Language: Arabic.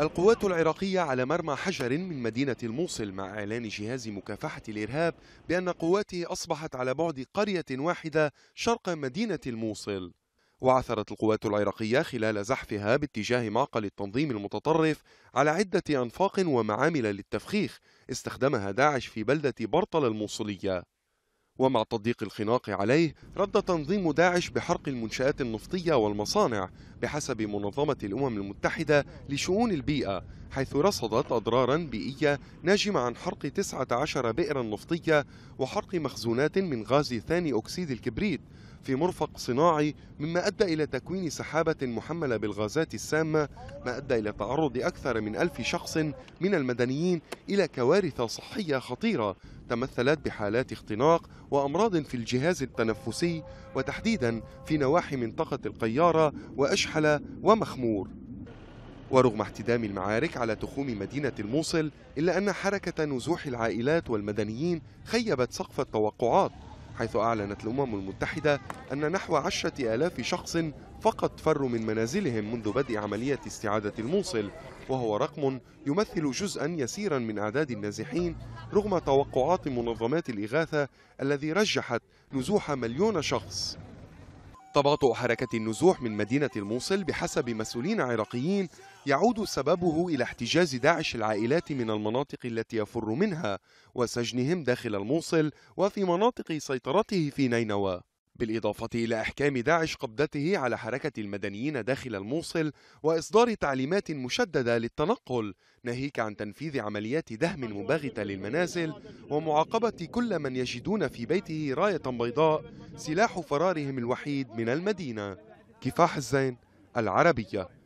القوات العراقية على مرمى حجر من مدينة الموصل مع إعلان جهاز مكافحة الإرهاب بأن قواته أصبحت على بعد قرية واحدة شرق مدينة الموصل وعثرت القوات العراقية خلال زحفها باتجاه معقل التنظيم المتطرف على عدة أنفاق ومعامل للتفخيخ استخدمها داعش في بلدة برطل الموصلية ومع تضييق الخناق عليه رد تنظيم داعش بحرق المنشآت النفطية والمصانع بحسب منظمة الأمم المتحدة لشؤون البيئة حيث رصدت أضرارا بيئية ناجمة عن حرق 19 بئرا نفطية وحرق مخزونات من غاز ثاني أكسيد الكبريت في مرفق صناعي مما أدى إلى تكوين سحابة محملة بالغازات السامة ما أدى إلى تعرض أكثر من ألف شخص من المدنيين إلى كوارث صحية خطيرة تمثلت بحالات اختناق وأمراض في الجهاز التنفسي وتحديدا في نواحي منطقة القيارة وأشحلة ومخمور ورغم احتدام المعارك على تخوم مدينة الموصل إلا أن حركة نزوح العائلات والمدنيين خيبت سقف التوقعات حيث أعلنت الأمم المتحدة أن نحو عشرة آلاف شخص فقط فروا من منازلهم منذ بدء عملية استعادة الموصل وهو رقم يمثل جزءا يسيرا من أعداد النازحين رغم توقعات منظمات الإغاثة الذي رجحت نزوح مليون شخص تباطؤ حركة النزوح من مدينة الموصل بحسب مسؤولين عراقيين يعود سببه إلى احتجاز داعش العائلات من المناطق التي يفر منها وسجنهم داخل الموصل وفي مناطق سيطرته في نينوى بالإضافة إلى إحكام داعش قبضته على حركة المدنيين داخل الموصل وإصدار تعليمات مشددة للتنقل ناهيك عن تنفيذ عمليات دهم مباغتة للمنازل ومعاقبة كل من يجدون في بيته راية بيضاء سلاح فرارهم الوحيد من المدينة كفاح الزين العربية